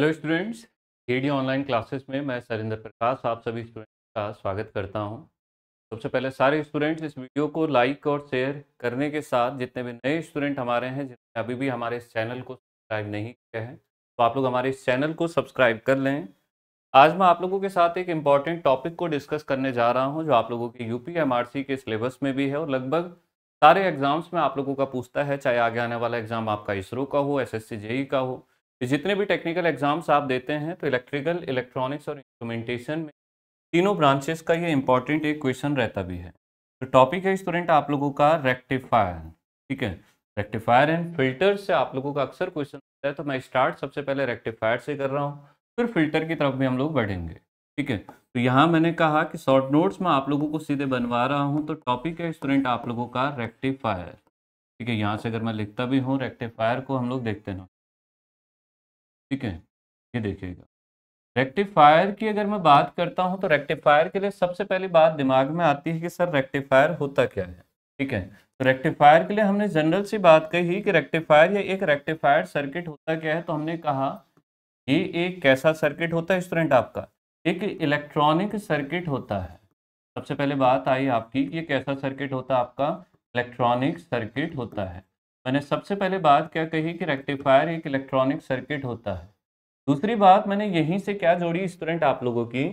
Hello students JD online classes में मैं सरिंदर प्रकाश आप सभी स्टूडेंट्स का स्वागत करता हूं सबसे पहले सारे स्टूडेंट्स इस वीडियो को लाइक और शेयर करने के साथ जितने भी नए स्टूडेंट हमारे हैं जिन्होंने अभी भी हमारे इस चैनल को सब्सक्राइब नहीं किया है तो आप लोग हमारे इस चैनल को सब्सक्राइब कर लें आज मैं आप लोगों के साथ एक इम्पॉर्टेंट टॉपिक को डिस्कस करने जा रहा हूँ जो आप लोगों के यू पी के सिलेबस में भी है और लगभग सारे एग्जाम्स में आप लोगों का पूछता है चाहे आगे आने वाला एग्जाम आपका इसरो का हो एस एस e का हो जितने भी टेक्निकल एग्जाम्स आप देते हैं तो इलेक्ट्रिकल इलेक्ट्रॉनिक्स और इंस्ट्रूमेंटेशन में तीनों ब्रांचेस का ये इंपॉर्टेंट एक क्वेश्चन रहता भी है तो टॉपिक है स्टूडेंट आप लोगों का रेक्टिफायर ठीक है रेक्टिफायर एंड फिल्टर से आप लोगों का अक्सर क्वेश्चन होता है तो मैं स्टार्ट सबसे पहले रेक्टिफायर से कर रहा हूँ फिर फिल्टर की तरफ भी हम लोग बढ़ेंगे ठीक है तो यहाँ मैंने कहा कि शॉर्ट नोट्स में आप लोगों को सीधे बनवा रहा हूँ तो टॉपिक है स्टूडेंट आप लोगों का रेक्टिफायर ठीक है यहाँ से अगर मैं लिखता भी हूँ रेक्टिफायर को हम लोग देखते ना ठीक है ये देखिएगा रेक्टिफायर की अगर मैं बात करता हूँ तो रेक्टिफायर के लिए सबसे पहली बात दिमाग में आती है कि सर रेक्टिफायर होता क्या है ठीक है तो रेक्टिफायर के लिए हमने जनरल सी बात कही कि रेक्टिफायर या एक रेक्टिफायर सर्किट होता क्या है तो हमने कहा ये एक कैसा सर्किट होता है स्टूडेंट आपका एक इलेक्ट्रॉनिक सर्किट होता है सबसे पहले बात आई आपकी ये कैसा सर्किट होता है आपका इलेक्ट्रॉनिक सर्किट होता है मैंने सबसे पहले बात क्या कही कि रेक्टिफायर एक इलेक्ट्रॉनिक सर्किट होता है दूसरी बात मैंने यहीं से क्या जोड़ी स्टूडेंट आप लोगों की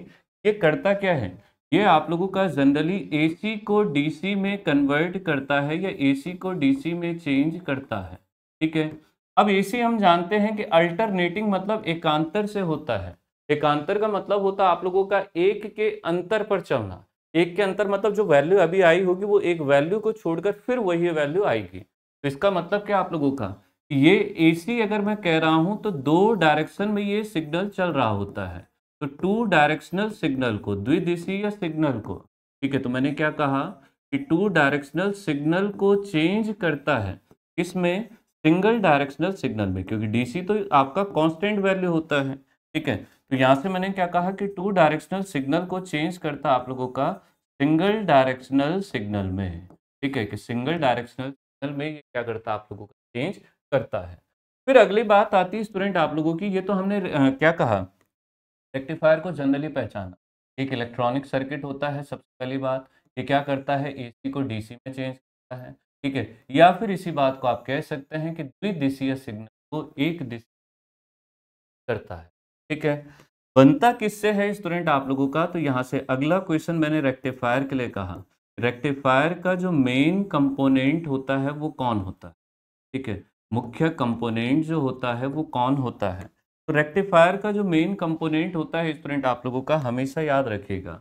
ये करता क्या है ये आप लोगों का जनरली एसी को डीसी में कन्वर्ट करता है या एसी को डीसी में चेंज करता है ठीक है अब एसी हम जानते हैं कि अल्टरनेटिंग मतलब एकांतर से होता है एकांतर का मतलब होता है आप लोगों का एक के अंतर पर चलना एक के अंतर मतलब जो वैल्यू अभी आई होगी वो एक वैल्यू को छोड़कर फिर वही वैल्यू आएगी इसका मतलब क्या आप लोगों का ये एसी अगर मैं कह रहा हूं तो दो डायरेक्शन में ये सिग्नल चल रहा होता है तो टू डायरेक्शनल सिग्नल को द्विदिशीय सिग्नल को ठीक है तो मैंने क्या कहा कि टू डायरेक्शनल सिग्नल को चेंज करता है इसमें सिंगल डायरेक्शनल सिग्नल में क्योंकि डीसी तो आपका कांस्टेंट वैल्यू होता है ठीक है तो यहाँ से मैंने क्या कहा कि टू डायरेक्शनल सिग्नल को चेंज करता आप लोगों का सिंगल डायरेक्शनल सिग्नल में ठीक है कि सिंगल डायरेक्शनल सिग्नल में ये क्या करता है आप लोगों का चेंज करता है फिर अगली बात आती है स्टूडेंट आप लोगों की ये तो हमने क्या कहा रेक्टिफायर को जनरली पहचाना एक इलेक्ट्रॉनिक सर्किट होता है सबसे पहली बात ये क्या करता है एसी को डीसी में चेंज करता है ठीक है या फिर इसी बात को आप कह सकते हैं कि द्विदिशीय सिग्नल को एक दिशा करता है ठीक है बनता किससे है स्टूडेंट आप लोगों का तो यहाँ से अगला क्वेश्चन मैंने रेक्टिफायर के लिए कहा रेक्टिफायर का जो मेन कंपोनेंट होता है वो कौन होता है ठीक है मुख्य कंपोनेंट जो होता है वो कौन होता है तो रेक्टिफायर का जो मेन कंपोनेंट होता है स्टूडेंट आप लोगों का हमेशा याद रखेगा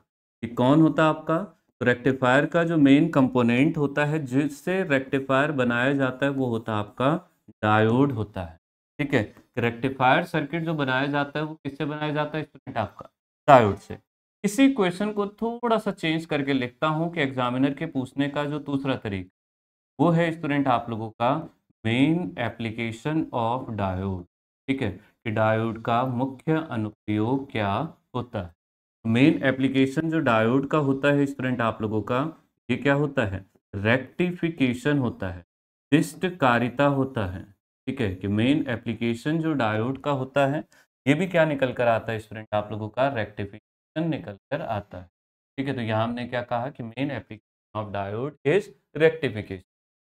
कि कौन होता है आपका तो रेक्टिफायर का जो मेन कंपोनेंट होता है जिससे रेक्टिफायर बनाया जाता है वो होता है आपका डायोड होता है ठीक है रेक्टिफायर सर्किट जो बनाया जाता है वो किससे बनाया जाता है स्टूडेंट आपका डायोड से इसी क्वेश्चन को थोड़ा सा चेंज करके लिखता हूँ कि एग्जामिनर के पूछने का जो दूसरा तरीका वो है स्टूडेंट आप लोगों का मेन एप्लीकेशन ऑफ डायोड ठीक है कि डायोड का मुख्य अनुप्रयोग क्या होता है मेन एप्लीकेशन जो डायोड का होता है स्टूडेंट आप लोगों का ये क्या होता है रेक्टिफिकेशन होता है दिष्टकारिता होता है ठीक है कि मेन एप्लीकेशन जो डायोड का होता है ये भी क्या निकल कर आता है स्टूडेंट आप लोगों का रेक्टिफिक निकल कर आता है ठीक है तो यहाँ हमने हम्म। क्या कहा कि main application of diode is rectification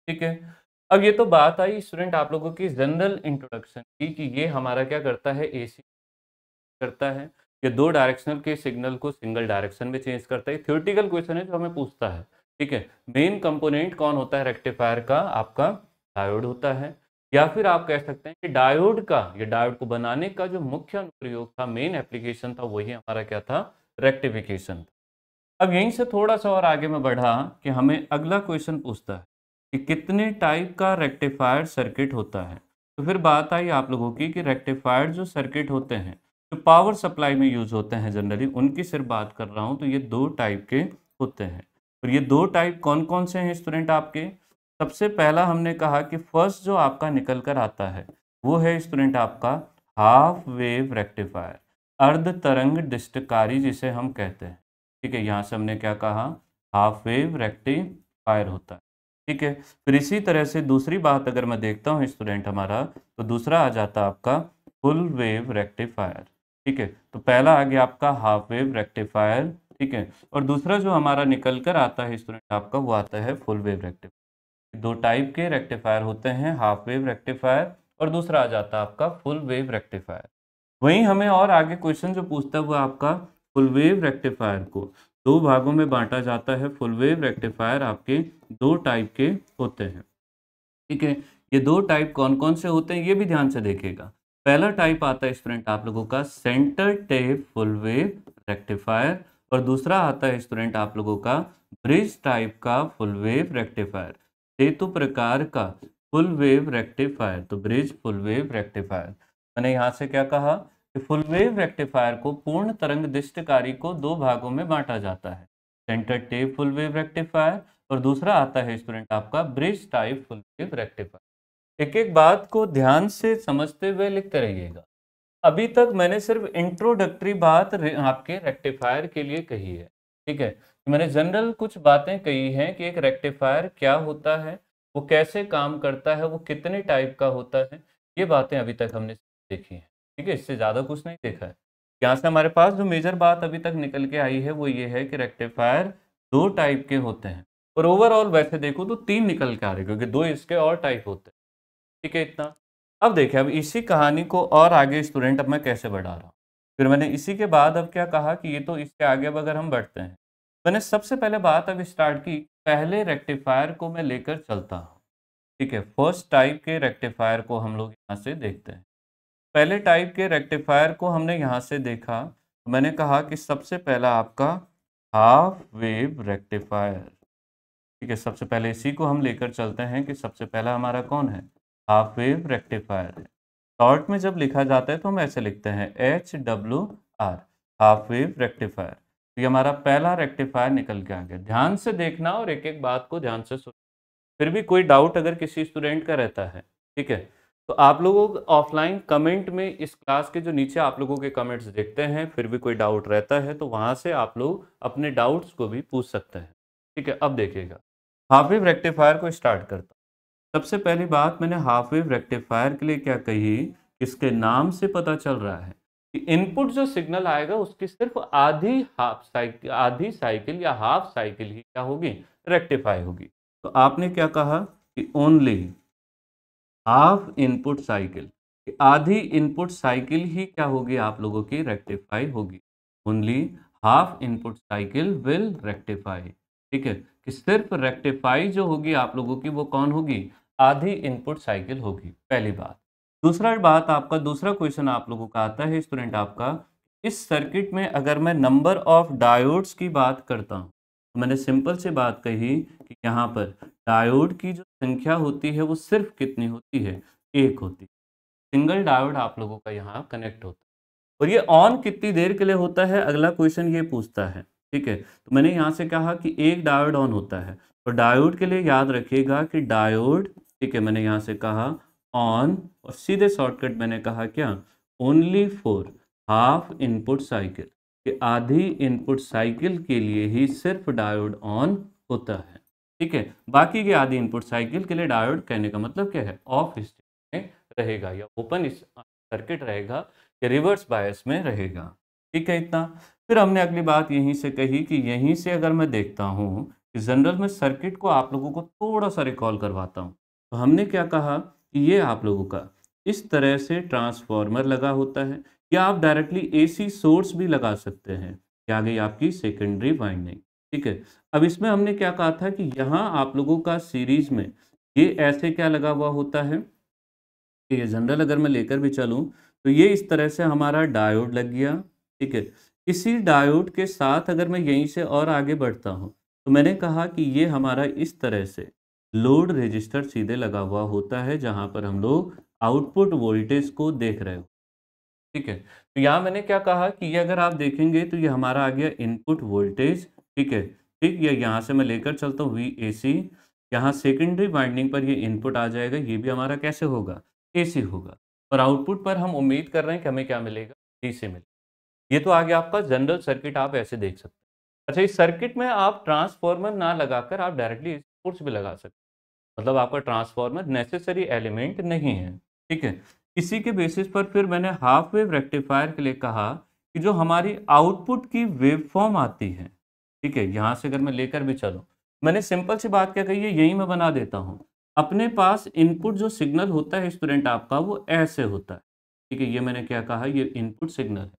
ठीक है अब ये तो बात आई स्टूडेंट आप लोगों की जनरल इंट्रोडक्शन की कि ये हमारा क्या करता है एसी करता है ये दो डायरेक्शनल के सिग्नल को सिंगल डायरेक्शन में चेंज करता है थ्योरेटिकल क्वेश्चन है जो हमें पूछता है ठीक है मेन कंपोनेंट कौन होता है रेक्टिफायर का आपका डायोड होता है या फिर आप कह सकते हैं कि डायोड का ये डायोड को बनाने का जो मुख्य अनुप्रयोग था मेन एप्लीकेशन था वही हमारा क्या था रेक्टिफिकेशन अब यहीं से थोड़ा सा और आगे में बढ़ा कि हमें अगला क्वेश्चन पूछता है कि कितने टाइप का रेक्टिफायर सर्किट होता है तो फिर बात आई आप लोगों की कि रेक्टिफायर जो सर्किट होते हैं जो पावर सप्लाई में यूज होते हैं जनरली उनकी सिर्फ बात कर रहा हूँ तो ये दो टाइप के होते हैं और ये दो टाइप कौन कौन से हैं स्टूडेंट आपके सबसे पहला हमने कहा कि फर्स्ट जो आपका निकल कर आता है वो है स्टूडेंट आपका हाफ वेव रेक्टिफायर अर्ध तरंग डिस्टकारी जिसे हम कहते हैं ठीक है यहाँ से हमने क्या कहा हाफ वेव रेक्टिफायर होता है ठीक है फिर इसी तरह से दूसरी बात अगर मैं देखता हूँ स्टूडेंट हमारा तो दूसरा आ जाता आपका फुल वेव रेक्टिफायर ठीक है तो पहला आ गया आपका हाफ वेव रेक्टिफायर ठीक है और दूसरा जो हमारा निकल कर आता है स्टूडेंट आपका वो आता है फुल वेव रेक्टिफायर दो टाइप के रेक्टिफायर होते हैं हाफ वेव रेक्टिफायर और दूसरा आ जाता है आपका फुल वेव रेक्टिफायर वहीं हमें और आगे क्वेश्चन जो पूछता है वो आपका फुल वेव रेक्टिफायर को दो भागों में बांटा जाता है फुल वेव रेक्टिफायर आपके दो टाइप के होते हैं ठीक है ये दो टाइप कौन कौन से होते हैं ये भी ध्यान से देखेगा पहला टाइप आता है स्टूडेंट आप लोगों का centre tap full wave rectifier और दूसरा आता है स्टूडेंट आप लोगों का ब्रिज टाइप का फुल वेव रेक्टिफायर सेतु प्रकार का फुल वेव रेक्टिफायर तो ब्रिज फुल वेव रेक्टिफायर मैंने यहाँ से क्या कहा कि फुल वेव रेक्टिफायर को पूर्ण तरंग दिष्टकारी को दो भागों में बांटा जाता है centre tap full wave rectifier और दूसरा आता है स्टूडेंट आपका bridge type full wave rectifier एक एक बात को ध्यान से समझते हुए लिखते रहिएगा अभी तक मैंने सिर्फ इंट्रोडक्टरी बात आपके रेक्टिफायर के लिए कही है ठीक है मैंने जनरल कुछ बातें कही हैं कि एक रेक्टिफायर क्या होता है वो कैसे काम करता है वो कितने टाइप का होता है ये बातें अभी तक हमने देखी है ठीक है इससे ज़्यादा कुछ नहीं देखा है यहाँ से हमारे पास जो मेजर बात अभी तक निकल के आई है वो ये है कि रेक्टिफायर दो टाइप के होते हैं और ओवरऑल वैसे देखो तो तीन निकल के आ रहे क्योंकि दो इसके और टाइप होते हैं ठीक है इतना अब देखिए अब इसी कहानी को और आगे स्टूडेंट अब मैं कैसे बढ़ा रहा हूँ फिर मैंने इसी के बाद अब क्या कहा कि ये तो इसके आगे अब अगर हम बढ़ते हैं मैंने सबसे पहले बात अब स्टार्ट की पहले रेक्टिफायर को मैं लेकर चलता हूँ ठीक है फर्स्ट टाइप के रेक्टिफायर को हम लोग यहाँ से देखते हैं पहले टाइप के रेक्टिफायर को हमने यहाँ से देखा मैंने कहा कि सबसे पहला आपका हाफ वेव रेक्टिफायर ठीक है सबसे पहले इसी को हम लेकर चलते हैं कि सबसे पहला हमारा कौन है हाफ वेव रेक्टिफायर है शॉर्ट में जब लिखा जाता है तो हम ऐसे लिखते हैं H W R half wave rectifier तो ये हमारा पहला रेक्टिफायर निकल के आ गया ध्यान से देखना और एक एक बात को ध्यान से सुनना फिर भी कोई डाउट अगर किसी स्टूडेंट का रहता है ठीक है तो आप लोगों ऑफलाइन कमेंट में इस क्लास के जो नीचे आप लोगों के कमेंट्स देखते हैं फिर भी कोई डाउट रहता है तो वहाँ से आप लोग अपने डाउट्स को भी पूछ सकते हैं ठीक है अब देखिएगा हाफ वेव रेक्टिफायर को स्टार्ट करता हूँ सबसे पहली बात मैंने हाफ वेव रेक्टिफायर के लिए क्या कही इसके नाम से पता चल रहा है कि इनपुट जो सिग्नल आएगा उसकी सिर्फ आधी हाफ साइकिल आधी साइकिल या हाफ साइकिल ही क्या होगी रेक्टिफाई होगी तो आपने क्या कहा कि ओनली हाफ इनपुट साइकिल आधी इनपुट साइकिल ही क्या होगी आप लोगों की रेक्टिफाई होगी only half input cycle will rectify ठीक है कि सिर्फ रेक्टिफाई जो होगी आप लोगों की वो कौन होगी आधी इनपुट साइकिल होगी पहली बात दूसरा बात आपका दूसरा क्वेश्चन आप लोगों का आता है स्टूडेंट आपका इस सर्किट में अगर मैं नंबर ऑफ डायोड्स की बात करता हूँ तो मैंने सिंपल से बात कही यहाँ पर डायोड की जो संख्या होती है वो सिर्फ कितनी होती है एक होती है सिंगल डायोड आप लोगों का यहाँ कनेक्ट होता है और ये ऑन कितनी देर के लिए होता है अगला क्वेश्चन ये पूछता है ठीक है तो मैंने यहाँ से कहा कि एक डायोड ऑन होता है और तो डायोड के लिए याद रखिएगा कि डायोड ठीक है मैंने यहाँ से कहा ऑन और सीधे शॉर्टकट मैंने कहा क्या only for half input cycle कि आधी इनपुट साइकिल के लिए ही सिर्फ डायोड ऑन होता है ठीक है बाकी के आदि इनपुट साइकिल के लिए डायोड कहने का मतलब क्या है ऑफ स्टेट में रहेगा या ओपन सर्किट रहेगा या रिवर्स बायस में रहेगा ठीक है इतना फिर हमने अगली बात यहीं से कही कि यहीं से अगर मैं देखता हूँ कि जनरल में सर्किट को आप लोगों को थोड़ा सा रिकॉल करवाता हूँ तो हमने क्या कहा कि ये आप लोगों का इस तरह से ट्रांसफार्मर लगा होता है या आप डायरेक्टली एसी सोर्स भी लगा सकते हैं क्या गई आपकी सेकेंडरी वाइंडिंग ठीक है अब इसमें हमने क्या कहा था कि यहाँ आप लोगों का सीरीज में ये ऐसे क्या लगा हुआ होता है ये जनरल अगर मैं लेकर भी चलूँ तो ये इस तरह से हमारा डायोड लग गया ठीक है इसी डायोड के साथ अगर मैं यहीं से और आगे बढ़ता हूँ तो मैंने कहा कि ये हमारा इस तरह से लोड रजिस्टर सीधे लगा हुआ होता है जहाँ पर हम लोग आउटपुट वोल्टेज को देख रहे हो ठीक है तो यहाँ मैंने क्या कहा कि ये अगर आप देखेंगे तो ये हमारा आ गया इनपुट वोल्टेज ठीक है ठीक ये यहाँ से मैं लेकर चलता हूँ वी ए सी यहाँ सेकेंडरी वाइंडिंग पर ये इनपुट आ जाएगा ये भी हमारा कैसे होगा ए सी होगा और आउटपुट पर हम उम्मीद कर रहे हैं कि हमें क्या मिलेगा डी सी मिलेगा ये तो आगे आपका जनरल सर्किट आप ऐसे देख सकते हैं अच्छा इस सर्किट में आप ट्रांसफॉर्मर ना लगाकर आप डायरेक्टली सोर्स भी लगा सकते हैं मतलब आपका ट्रांसफॉर्मर नेसेसरी एलिमेंट नहीं है ठीक है इसी के बेसिस पर फिर मैंने हाफ वेव रेक्टिफायर के लिए कहा कि जो हमारी आउटपुट की वेव फॉर्म आती है ठीक है यहाँ से अगर मैं लेकर भी चलूँ मैंने सिंपल सी बात क्या कही है यही मैं बना देता हूँ अपने पास इनपुट जो सिग्नल होता है स्टूडेंट आपका वो ऐसे होता है ठीक है ये मैंने क्या कहा ये इनपुट सिग्नल है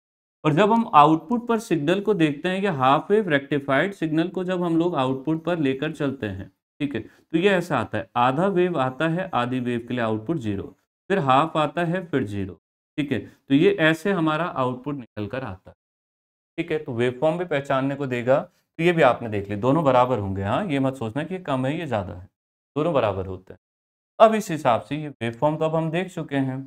और जब हम आउटपुट पर सिग्नल को देखते हैं ये हाफ वेव रेक्टिफाइड सिग्नल को जब हम लोग आउटपुट पर लेकर चलते हैं ठीक है तो ये ऐसा आता है आधा वेव आता है आधी वेव के लिए आउटपुट जीरो फिर हाफ आता है फिर जीरो ठीक है तो ये ऐसे हमारा आउटपुट निकल कर आता है ठीक है तो वेव फॉर्म भी पहचानने को देगा तो ये भी आपने देख ली दोनों बराबर होंगे हाँ ये मत सोचना कि ये कम है ये ज़्यादा है दोनों बराबर होते हैं अब इस हिसाब से ये वेब फॉर्म तो अब हम देख चुके हैं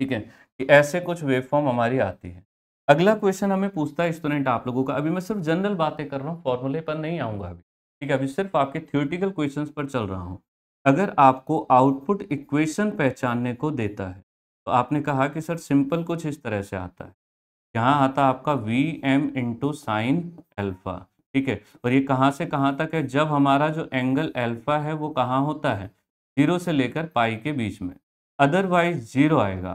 ठीक है कि ऐसे कुछ वेब फॉर्म हमारी आती है अगला क्वेश्चन हमें पूछता है स्टूडेंट आप लोगों का अभी मैं सिर्फ जनरल बातें कर रहा हूँ फॉर्मूले पर नहीं आऊँगा अभी ठीक है अभी सिर्फ आपके थियोटिकल क्वेश्चन पर चल रहा हूँ अगर आपको आउटपुट इक्वेशन पहचानने को देता है तो आपने कहा कि सर सिंपल कुछ इस तरह से आता है यहाँ आता आपका V M into sine alpha ठीक है और ये कहाँ से कहाँ तक है जब हमारा जो एंगल एल्फा है वो कहाँ होता है जीरो से लेकर पाई के बीच में अदरवाइज जीरो आएगा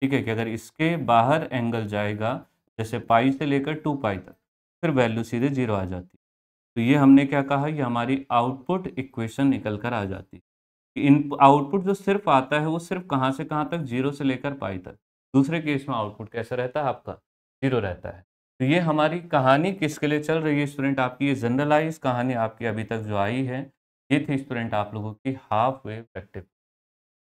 ठीक है कि अगर इसके बाहर एंगल जाएगा जैसे पाई से लेकर टू पाई तक फिर वैल्यू सीधे जीरो आ जाती तो ये हमने क्या कहा ये हमारी आउटपुट इक्वेशन निकल कर आ जाती इन आउटपुट जो सिर्फ आता है वो सिर्फ कहाँ से कहाँ तक जीरो से लेकर पाई तक दूसरे केस में आउटपुट कैसा रहता है आपका जीरो रहता है तो ये हमारी कहानी किसके लिए चल रही है स्टूडेंट आपकी ये जनरलाइज कहानी आपकी अभी तक जो आई है ये थी स्टूडेंट आप लोगों की हाफ वेव रेक्टिफायर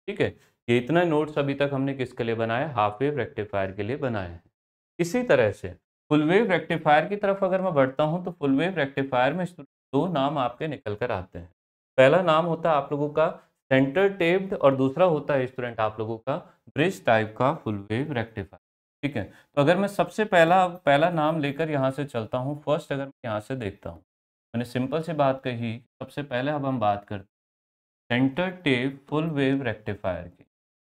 ठीक है ये इतना नोट्स अभी तक हमने किसके लिए बनाया हाफ वेव रेक्टिफायर के लिए बनाए हैं इसी तरह से फुल वेव रेक्टिफायर की तरफ अगर मैं बढ़ता हूँ तो फुल वेव रेक्टिफायर में दो नाम आपके निकल कर आते हैं पहला नाम होता है आप लोगों का सेंटर टेप्ड और दूसरा होता है स्टूडेंट आप लोगों का ब्रिज टाइप का फुल वेव रेक्टिफायर ठीक है तो अगर मैं सबसे पहला पहला नाम लेकर यहाँ से चलता हूँ फर्स्ट अगर मैं यहाँ से देखता हूँ मैंने सिंपल सी बात कही सबसे पहले अब हम बात करते हैं centre tap full wave rectifier की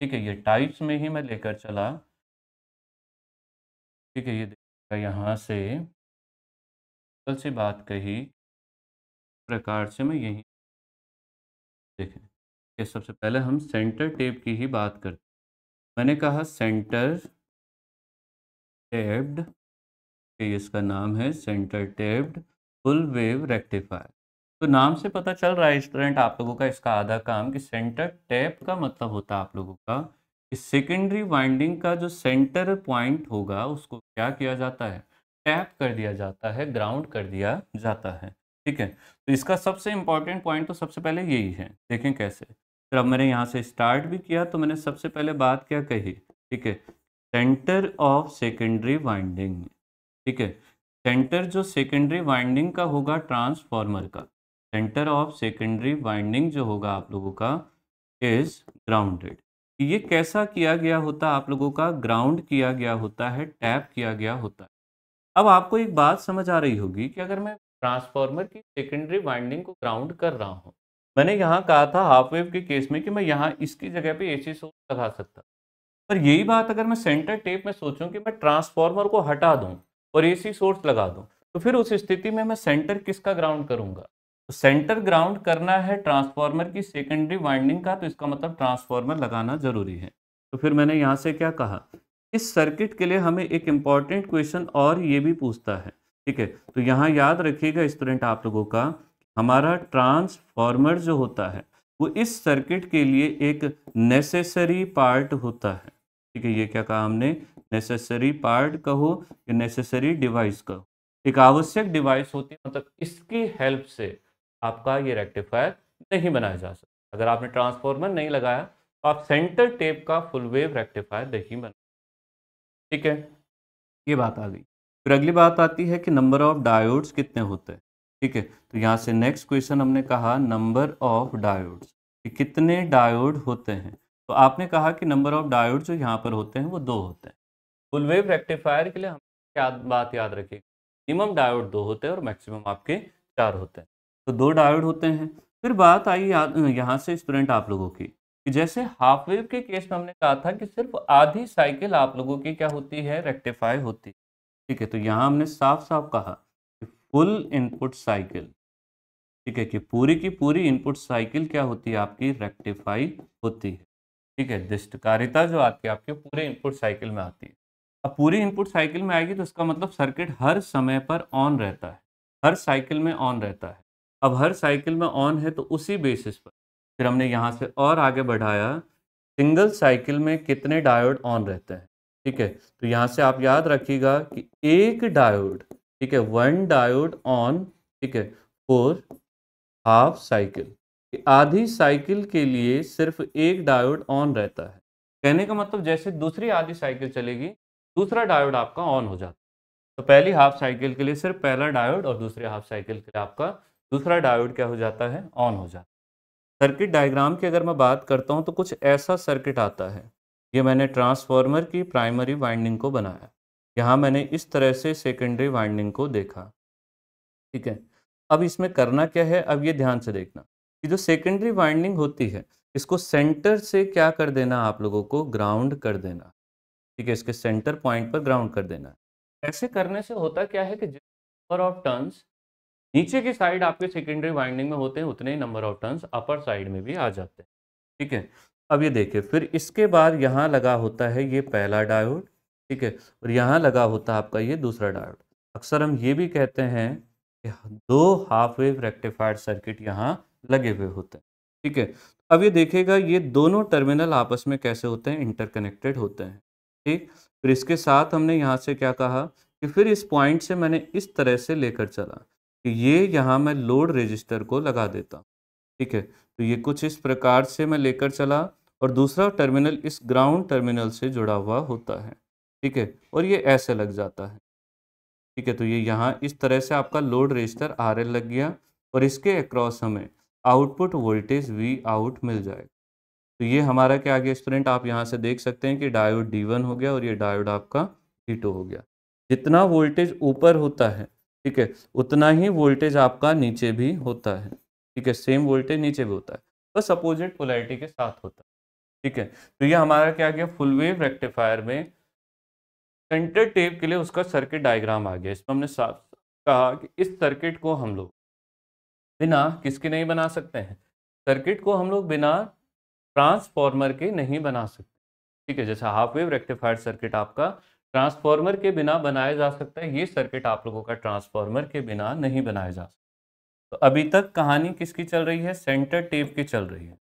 ठीक है ये टाइप्स में ही मैं लेकर चला ठीक है ये देखा यहाँ से सिंपल सी बात कही प्रकार से मैं यही देखें के सबसे पहले हम सेंटर टेप की ही बात करते मैंने कहा सेंटर टेप्ड ये इसका नाम है centre tapped full wave rectifier तो नाम से पता चल रहा है स्टूडेंट आप लोगों का इसका आधा काम कि सेंटर टेप का मतलब होता है आप लोगों का कि सेकेंडरी वाइंडिंग का जो सेंटर पॉइंट होगा उसको क्या किया जाता है टैप कर दिया जाता है ग्राउंड कर दिया जाता है ठीक है तो इसका सबसे इंपॉर्टेंट पॉइंट तो सबसे पहले यही है देखें कैसे फिर अब मैंने यहाँ से स्टार्ट भी किया तो मैंने सबसे पहले बात क्या कही ठीक है सेंटर ऑफ सेकेंडरी वाइंडिंग ठीक है सेंटर जो सेकेंडरी वाइंडिंग का होगा ट्रांसफॉर्मर का सेंटर ऑफ सेकेंडरी वाइंडिंग जो होगा आप लोगों का इज ग्राउंडेड ये कैसा किया गया होता आप लोगों का ग्राउंड किया गया होता है टैप किया गया होता है अब आपको एक बात समझ आ रही होगी कि अगर मैं ट्रांसफॉर्मर की सेकेंडरी वाइंडिंग को ग्राउंड कर रहा हूँ मैंने यहाँ कहा था हाफ वेव के केस में कि मैं यहाँ इसकी जगह पे एसी सोर्स लगा सकता पर यही बात अगर मैं सेंटर टेप में सोचूं कि मैं ट्रांसफॉर्मर को हटा दूं और एसी सोर्स लगा दूं तो फिर उस स्थिति में मैं सेंटर किसका ग्राउंड करूंगा तो सेंटर ग्राउंड करना है ट्रांसफॉर्मर की सेकेंडरी वाइंडिंग का तो इसका मतलब ट्रांसफॉर्मर लगाना जरूरी है तो फिर मैंने यहाँ से क्या कहा इस सर्किट के लिए हमें एक इम्पॉर्टेंट क्वेश्चन और ये भी पूछता है ठीक है तो यहाँ याद रखिएगा स्टूडेंट आप लोगों का हमारा ट्रांसफॉर्मर जो होता है वो इस सर्किट के लिए एक नेसेसरी पार्ट होता है ठीक है ये क्या कहा हमने नेसेसरी पार्ट कहो या नेसेसरी डिवाइस कहो एक आवश्यक डिवाइस होती है मतलब इसकी हेल्प से आपका ये रेक्टिफायर नहीं बनाया जा सकता अगर आपने ट्रांसफॉर्मर नहीं लगाया तो आप सेंटर टेप का फुल वेव रेक्टिफायर नहीं बना ठीक है ये बात आ गई फिर अगली बात आती है कि नंबर ऑफ डायोड्स कितने होते हैं ठीक है तो यहाँ से नेक्स्ट क्वेश्चन हमने कहा नंबर ऑफ डायोड्स कि कितने डायोड होते हैं तो आपने कहा कि नंबर ऑफ डायोड जो यहाँ पर होते हैं वो दो होते हैं फुल वेव रेक्टिफायर के लिए हम क्या बात याद रखें मिनिमम डायोड दो होते हैं और मैक्सिमम आपके चार होते हैं तो दो डायोड होते हैं फिर बात आई यहाँ से स्टूडेंट आप लोगों की कि जैसे हाफ वेव के केस में हमने कहा था कि सिर्फ आधी साइकिल आप लोगों की क्या होती है रेक्टिफाई होती है ठीक है तो यहाँ हमने साफ साफ कहा फुल इनपुट साइकिल ठीक है कि पूरी की पूरी इनपुट साइकिल क्या होती है आपकी रेक्टिफाई होती है ठीक है दृष्टकारिता जो आती है आपके पूरे इनपुट साइकिल में आती है अब पूरी इनपुट साइकिल में आएगी तो इसका मतलब सर्किट हर समय पर ऑन रहता है हर साइकिल में ऑन रहता है अब हर साइकिल में ऑन है तो उसी बेसिस पर फिर हमने यहाँ से और आगे बढ़ाया सिंगल साइकिल में कितने डायोड ऑन रहते हैं ठीक है तो यहाँ से आप याद रखिएगा कि एक डायोड ठीक है वन डायोड ऑन ठीक है फोर हाफ साइकिल आधी साइकिल के लिए सिर्फ एक डायोड ऑन रहता है कहने का मतलब जैसे दूसरी आधी साइकिल चलेगी दूसरा डायोड आपका ऑन हो जाता है तो पहली हाफ साइकिल के लिए सिर्फ पहला डायोड और दूसरी हाफ साइकिल के लिए आपका दूसरा डायोड क्या हो जाता है ऑन हो जाता है सर्किट डायग्राम की अगर मैं बात करता हूँ तो कुछ ऐसा सर्किट आता है ये मैंने ट्रांसफॉर्मर की प्राइमरी वाइंडिंग को बनाया यहाँ मैंने इस तरह से सेकेंडरी वाइंडिंग को देखा ठीक है अब इसमें करना क्या है अब ये ध्यान से देखना कि जो सेकेंडरी वाइंडिंग होती है इसको सेंटर से क्या कर देना आप लोगों को ग्राउंड कर देना ठीक है इसके सेंटर पॉइंट पर ग्राउंड कर देना ऐसे करने से होता क्या है कि नंबर ऑफ टर्न्स नीचे की साइड आपके सेकेंडरी वाइंडिंग में होते हैं उतने ही number of turns upper side में भी आ जाते हैं ठीक है अब ये देखिए फिर इसके बाद यहाँ लगा होता है ये पहला डायोड ठीक है और यहाँ लगा होता है आपका ये दूसरा डायोड अक्सर हम ये भी कहते हैं कि दो हाफ वेव रेक्टिफाइड सर्किट यहाँ लगे हुए होते हैं ठीक है अब ये देखेगा ये दोनों टर्मिनल आपस में कैसे होते हैं इंटरकनेक्टेड होते हैं ठीक फिर इसके साथ हमने यहाँ से क्या कहा कि फिर इस पॉइंट से मैंने इस तरह से लेकर चला कि ये यहाँ मैं लोड रजिस्टर को लगा देता ठीक है तो ये कुछ इस प्रकार से मैं लेकर चला और दूसरा टर्मिनल इस ग्राउंड टर्मिनल से जुड़ा हुआ होता है ठीक है और ये ऐसे लग जाता है ठीक है तो ये यहाँ इस तरह से आपका लोड रजिस्टर आर लग गया और इसके अक्रॉस हमें आउटपुट वोल्टेज वी आउट मिल जाएगा तो ये हमारा क्या आगे स्टूडेंट आप यहाँ से देख सकते हैं कि डायोड डी वन हो गया और ये डायोड आपका डी टू हो गया जितना वोल्टेज ऊपर होता है ठीक है उतना ही वोल्टेज आपका नीचे भी होता है ठीक है सेम वोल्टेज नीचे भी होता है बस अपोजिट पोलैरिटी के साथ होता है ठीक है तो ये हमारा क्या गया फुल वेव रेक्टिफायर में सेंटर टेप के लिए उसका सर्किट डायग्राम आ गया इसमें हमने साफ कहा कि इस सर्किट को हम लोग बिना किसके नहीं बना सकते हैं सर्किट को हम लोग बिना ट्रांसफॉर्मर के नहीं बना सकते ठीक है जैसे हाफ वेव रेक्टिफायर सर्किट आपका ट्रांसफॉर्मर के बिना बनाया जा सकता है ये सर्किट आप लोगों का ट्रांसफॉर्मर के बिना नहीं बनाया जा सकता तो अभी तक कहानी किसकी चल रही है सेंटर टेप की चल रही है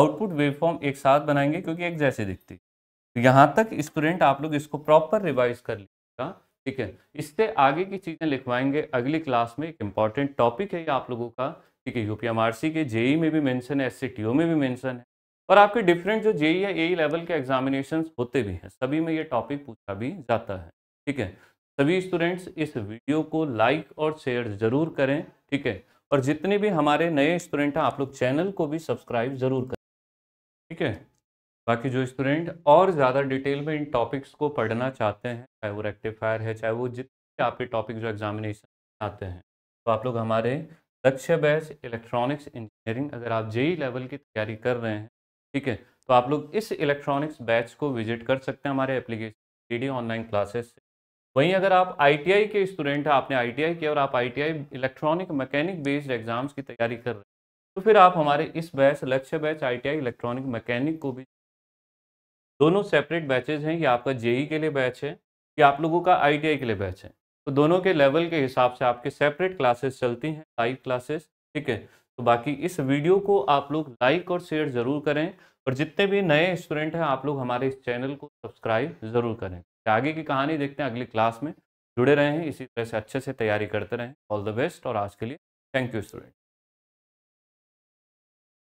आउटपुट वेवफॉर्म एक साथ बनाएंगे क्योंकि एक जैसे दिखती है यहाँ तक स्टूडेंट आप लोग इसको प्रॉपर रिवाइज कर लीजिएगा ठीक है इससे आगे की चीज़ें लिखवाएंगे अगली क्लास में एक इम्पॉर्टेंट टॉपिक है ये आप लोगों का ठीक है यूपीएमआरसी के जेई में भी मेंशन है एससीटीओ में भी मेंशन है और आपके डिफरेंट जो जेई या ए लेवल e के एग्जामिनेशन होते भी हैं सभी में ये टॉपिक पूछा भी जाता है ठीक है सभी स्टूडेंट्स इस वीडियो को लाइक और शेयर ज़रूर करें ठीक है और जितने भी हमारे नए स्टूडेंट हैं आप लोग चैनल को भी सब्सक्राइब ज़रूर करें ठीक है बाकी जो स्टूडेंट और ज़्यादा डिटेल में इन टॉपिक्स को पढ़ना चाहते हैं चाहे वो रेक्टिफायर है चाहे वो जितने आपके टॉपिक जो एग्जामिनेशन आते हैं तो आप लोग हमारे लक्ष्य बैच इलेक्ट्रॉनिक्स इंजीनियरिंग अगर आप जेई लेवल की तैयारी कर रहे हैं ठीक है तो आप लोग इस इलेक्ट्रॉनिक्स बैच को विजिट कर सकते हैं हमारे एप्लीकेशन डी ऑनलाइन क्लासेस वहीं अगर आप आईटीआई के स्टूडेंट हैं आपने आईटीआई किया और आप ITI electronic mechanic based exams की तैयारी कर रहे हैं तो फिर आप हमारे इस बैच लक्ष्य बैच आईटीआई इलेक्ट्रॉनिक मैकेनिक को भी दोनों सेपरेट बैचेज हैं ये आपका जेई e के लिए बैच है ये आप लोगों का आई के लिए बैच है तो दोनों के लेवल के हिसाब से आपके सेपरेट क्लासेस चलती हैं लाइव क्लासेस ठीक है तो बाकी इस वीडियो को आप लोग लाइक और शेयर ज़रूर करें और जितने भी नए स्टूडेंट हैं आप लोग हमारे इस चैनल को सब्सक्राइब ज़रूर करें आगे की कहानी देखते हैं अगली क्लास में जुड़े रहें इसी तरह से अच्छे से तैयारी करते रहें ऑल द बेस्ट और आज के लिए थैंक यू स्टूडेंट